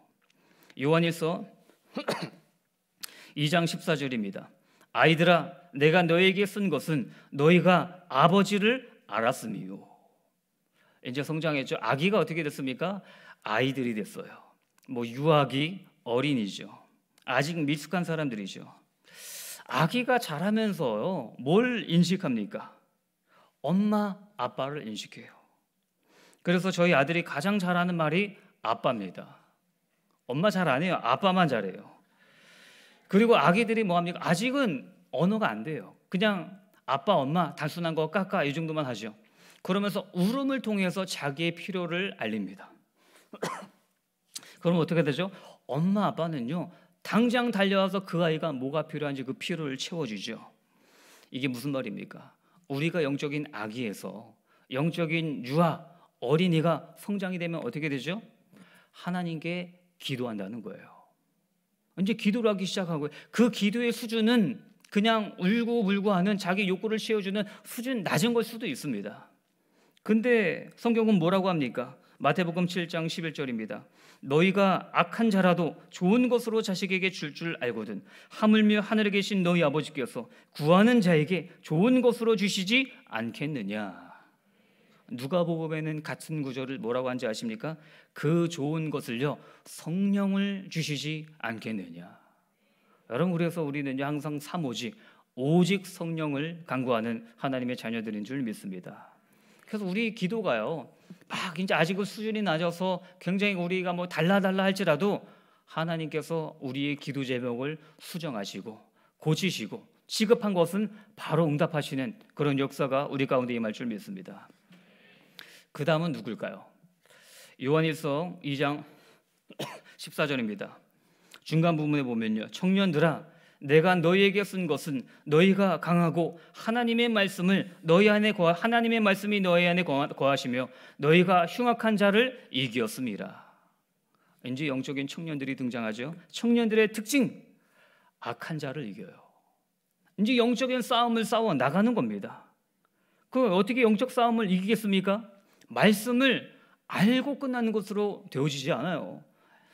요한일서 2장 14절입니다. 아이들아 내가 너에게 쓴 것은 너희가 아버지를 알았음이요. 이제 성장했죠. 아기가 어떻게 됐습니까? 아이들이 됐어요. 뭐 유아기, 어린이죠. 아직 미숙한 사람들이죠. 아기가 자라면서요. 뭘 인식합니까? 엄마, 아빠를 인식해요. 그래서 저희 아들이 가장 잘하는 말이 아빠입니다. 엄마 잘 안 해요. 아빠만 잘해요. 그리고 아기들이 뭐 합니까? 아직은 언어가 안 돼요. 그냥 아빠, 엄마 단순한 거 까까 이 정도만 하죠. 그러면서 울음을 통해서 자기의 필요를 알립니다. 그럼 어떻게 되죠? 엄마 아빠는요 당장 달려와서 그 아이가 뭐가 필요한지 그 필요를 채워주죠. 이게 무슨 말입니까? 우리가 영적인 아기에서 영적인 유아 어린이가 성장이 되면 어떻게 되죠? 하나님께 기도한다는 거예요. 이제 기도를 하기 시작하고 그 기도의 수준은 그냥 울고 불고 하는 자기 욕구를 채워주는 수준 낮은 걸 수도 있습니다. 근데 성경은 뭐라고 합니까? 마태복음 7장 11절입니다. 너희가 악한 자라도 좋은 것으로 자식에게 줄줄 줄 알거든 하물며 하늘에 계신 너희 아버지께서 구하는 자에게 좋은 것으로 주시지 않겠느냐. 누가복음에는 같은 구절을 뭐라고 한지 아십니까? 그 좋은 것을요 성령을 주시지 않겠느냐. 여러분 그래서 우리는 항상 사모지 오직 성령을 간구하는 하나님의 자녀들인 줄 믿습니다. 그래서 우리 기도가요 막 이제 아직은 수준이 낮아서 굉장히 우리가 뭐 달라 달라 할지라도 하나님께서 우리의 기도 제목을 수정하시고 고치시고 지급한 것은 바로 응답하시는 그런 역사가 우리 가운데 임할 줄 믿습니다. 그 다음은 누굴까요? 요한일서 2장 14절입니다. 중간 부분에 보면요. 청년들아 내가 너희에게 쓴 것은 너희가 강하고 하나님의 말씀을 너희 안에 거하, 하나님의 말씀이 너희 안에 거하시며 너희가 흉악한 자를 이기었음이라. 이제 영적인 청년들이 등장하죠. 청년들의 특징 악한 자를 이겨요. 이제 영적인 싸움을 싸워 나가는 겁니다. 그 어떻게 영적 싸움을 이기겠습니까? 말씀을 알고 끝나는 것으로 되어지지 않아요.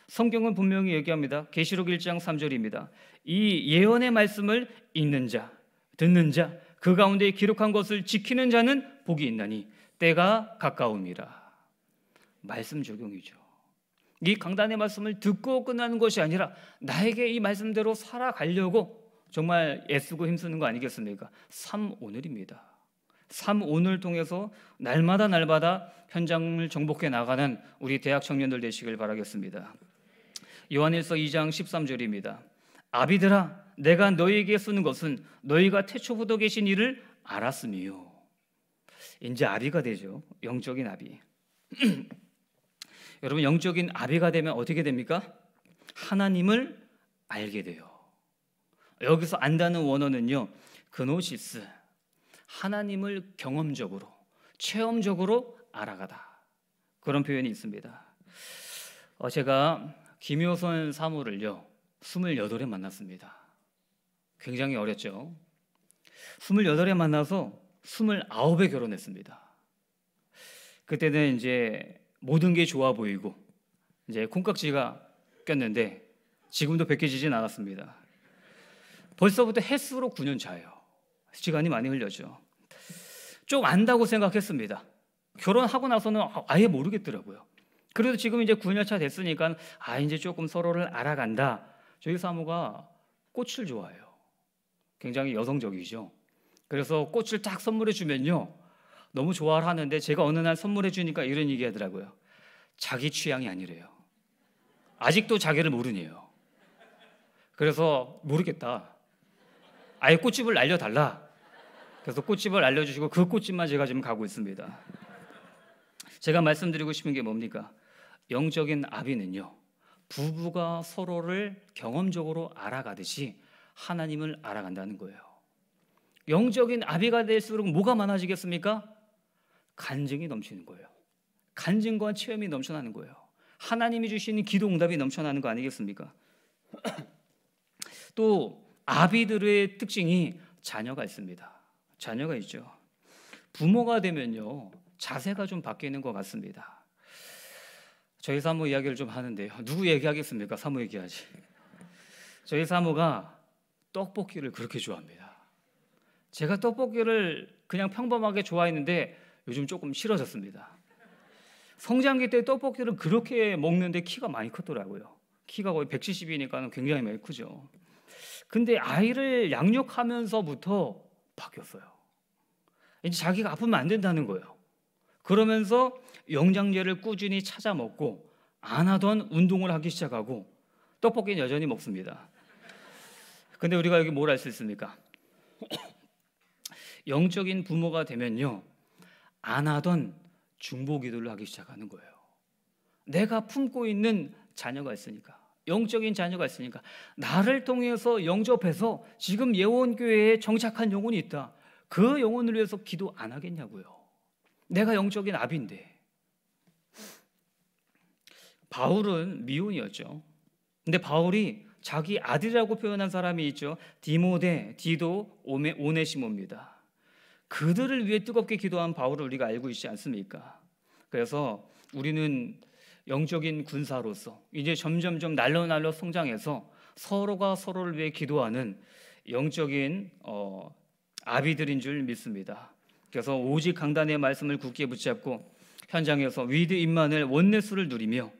성경은 분명히 얘기합니다. 계시록 1장 3절입니다. 이 예언의 말씀을 읽는 자, 듣는 자, 그 가운데 기록한 것을 지키는 자는 복이 있나니 때가 가까움이라. 말씀 적용이죠. 이 강단의 말씀을 듣고 끝나는 것이 아니라 나에게 이 말씀대로 살아가려고 정말 애쓰고 힘쓰는 거 아니겠습니까? 3 오늘입니다. 3온을 통해서 날마다 날마다 현장을 정복해 나가는 우리 대학 청년들 되시길 바라겠습니다. 요한일서 2장 13절입니다. 아비들아 내가 너희에게 쓰는 것은 너희가 태초부터 계신 이를 알았음이요. 이제 아비가 되죠. 영적인 아비. 여러분 영적인 아비가 되면 어떻게 됩니까? 하나님을 알게 돼요. 여기서 안다는 원어는요. 그노시스 하나님을 경험적으로, 체험적으로 알아가다. 그런 표현이 있습니다. 어, 제가 김효선 사무를요, 28에 만났습니다. 굉장히 어렸죠. 28에 만나서 29에 결혼했습니다. 그때는 이제 모든 게 좋아 보이고, 이제 콩깍지가 꼈는데, 지금도 벗겨지진 않았습니다. 벌써부터 햇수로 9년 차예요. 시간이 많이 흘렸죠. 좀 안다고 생각했습니다. 결혼하고 나서는 아, 아예 모르겠더라고요. 그래도 지금 이제 9년 차 됐으니까 아 이제 조금 서로를 알아간다. 저희 사모가 꽃을 좋아해요. 굉장히 여성적이죠. 그래서 꽃을 딱 선물해 주면요. 너무 좋아를 하는데 제가 어느 날 선물해 주니까 이런 얘기 하더라고요. 자기 취향이 아니래요. 아직도 자기를 모르네요. 그래서 모르겠다. 아예 꽃집을 날려달라. 그래서 꽃집을 알려주시고 그 꽃집만 제가 지금 가고 있습니다. 제가 말씀드리고 싶은 게 뭡니까? 영적인 아비는요. 부부가 서로를 경험적으로 알아가듯이 하나님을 알아간다는 거예요. 영적인 아비가 될수록 뭐가 많아지겠습니까? 간증이 넘치는 거예요. 간증과 체험이 넘쳐나는 거예요. 하나님이 주시는 기도 응답이 넘쳐나는 거 아니겠습니까? 또 아비들의 특징이 자녀가 있습니다. 자녀가 있죠. 부모가 되면요. 자세가 좀 바뀌는 것 같습니다. 저희 사모 이야기를 좀 하는데요. 누구 얘기하겠습니까? 사모 얘기하지. 저희 사모가 떡볶이를 그렇게 좋아합니다. 제가 떡볶이를 그냥 평범하게 좋아했는데 요즘 조금 싫어졌습니다. 성장기 때 떡볶이를 그렇게 먹는데 키가 많이 컸더라고요. 키가 거의 170이니까 굉장히 많이 크죠. 근데 아이를 양육하면서부터 바뀌었어요. 이제 자기가 아프면 안 된다는 거예요. 그러면서 영양제를 꾸준히 찾아 먹고 안 하던 운동을 하기 시작하고 떡볶이는 여전히 먹습니다. 근데 우리가 여기 뭘 알 수 있습니까? 영적인 부모가 되면요. 안 하던 중보 기도를 하기 시작하는 거예요. 내가 품고 있는 자녀가 있으니까. 영적인 자녀가 있으니까 나를 통해서 영접해서 지금 예원교회에 정착한 영혼이 있다. 그 영혼을 위해서 기도 안 하겠냐고요. 내가 영적인 아비인데. 바울은 미혼이었죠. 근데 바울이 자기 아들이라고 표현한 사람이 있죠. 디모데, 디도, 오메, 오네시모입니다. 그들을 위해 뜨겁게 기도한 바울을 우리가 알고 있지 않습니까? 그래서 우리는 영적인 군사로서 이제 점점점 날로날로 성장해서 서로가 서로를 위해 기도하는 영적인 어, 아비들인 줄 믿습니다. 그래서 오직 강단의 말씀을 굳게 붙잡고 현장에서 위드 임만을 원내수를 누리며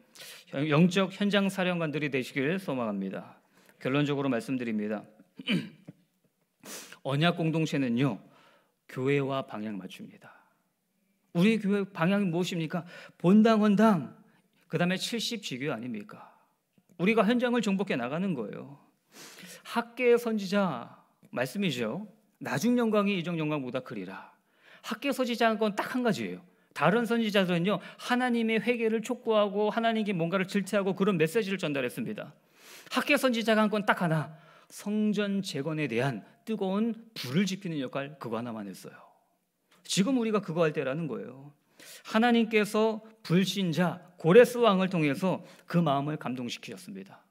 영적 현장 사령관들이 되시길 소망합니다. 결론적으로 말씀드립니다. 언약 공동체는요 교회와 방향 맞춥니다. 우리 교회 방향이 무엇입니까? 본당 헌당 그 다음에 70지교 아닙니까? 우리가 현장을 정복해 나가는 거예요. 학계 선지자 말씀이죠. 나중 영광이 이전 영광보다 크리라. 학계 선지자는건딱 한 가지예요. 다른 선지자들은요 하나님의 회개를 촉구하고 하나님께 뭔가를 질타하고 그런 메시지를 전달했습니다. 학계 선지자가 한 건 딱 하나 성전 재건에 대한 뜨거운 불을 지피는 역할 그거 하나만 했어요. 지금 우리가 그거 할 때라는 거예요. 하나님께서 불신자 고레스 왕을 통해서 그 마음을 감동시키셨습니다.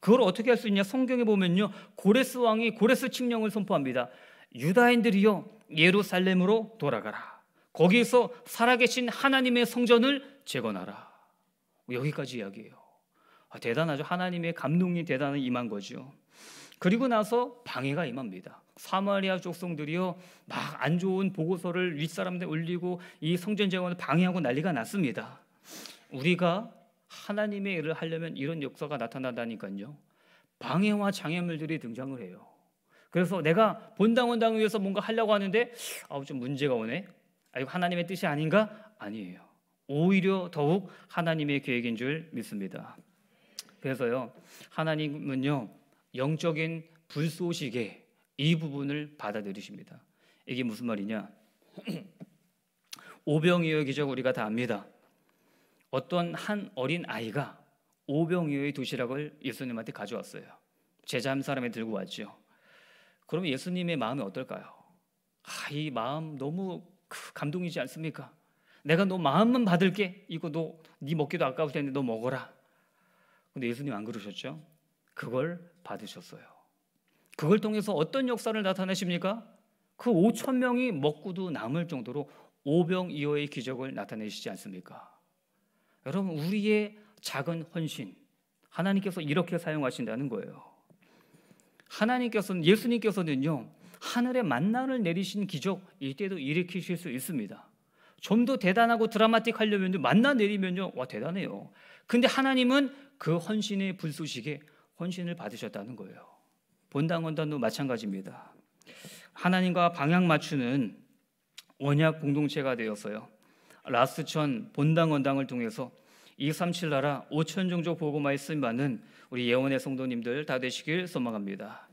그걸 어떻게 할 수 있냐? 성경에 보면요. 고레스 왕이 고레스 칙령을 선포합니다. 유다인들이여 예루살렘으로 돌아가라. 거기에서 살아계신 하나님의 성전을 재건하라. 여기까지 이야기해요 아, 대단하죠. 하나님의 감동이 대단한 임한 거죠. 그리고 나서 방해가 임합니다. 사마리아 족성들이요 막안 좋은 보고서를 윗사람들 올리고 이 성전 재건을 방해하고 난리가 났습니다. 우리가 하나님의 일을 하려면 이런 역사가 나타난다니까요 방해와 장애물들이 등장을 해요. 그래서 내가 본당원당을 위해서 뭔가 하려고 하는데 아우 좀 문제가 오네. 아 이거 하나님의 뜻이 아닌가? 아니에요. 오히려 더욱 하나님의 계획인 줄 믿습니다. 그래서요. 하나님은요. 영적인 불쏘시개 이 부분을 받아들이십니다. 이게 무슨 말이냐? 오병이어의 기적 우리가 다 압니다. 어떤 한 어린 아이가 오병이어의 도시락을 예수님한테 가져왔어요. 제자 한 사람이 들고 왔죠. 그러면 예수님의 마음이 어떨까요? 아, 이 마음 너무 그 감동이지 않습니까? 내가 너 마음만 받을게. 이거 너네 먹기도 아까울 텐데 너 먹어라. 근데 예수님 안 그러셨죠? 그걸 받으셨어요. 그걸 통해서 어떤 역사를 나타내십니까? 그 5천 명이 먹고도 남을 정도로 오병이어의 기적을 나타내시지 않습니까? 여러분 우리의 작은 헌신 하나님께서 이렇게 사용하신다는 거예요. 하나님께서는 예수님께서는요 하늘의 만나를 내리신 기적 이때도 일으키실 수 있습니다. 좀 더 대단하고 드라마틱하려면 만나 내리면요 와 대단해요. 근데 하나님은 그 헌신의 불쏘시에 헌신을 받으셨다는 거예요. 본당 원단도 마찬가지입니다. 하나님과 방향 맞추는 원약 공동체가 되었어요. 라스천 본당 원당을 통해서 237 나라 5천 종족 보고마에 쓰임 받는 우리 예원의 성도님들 다 되시길 소망합니다.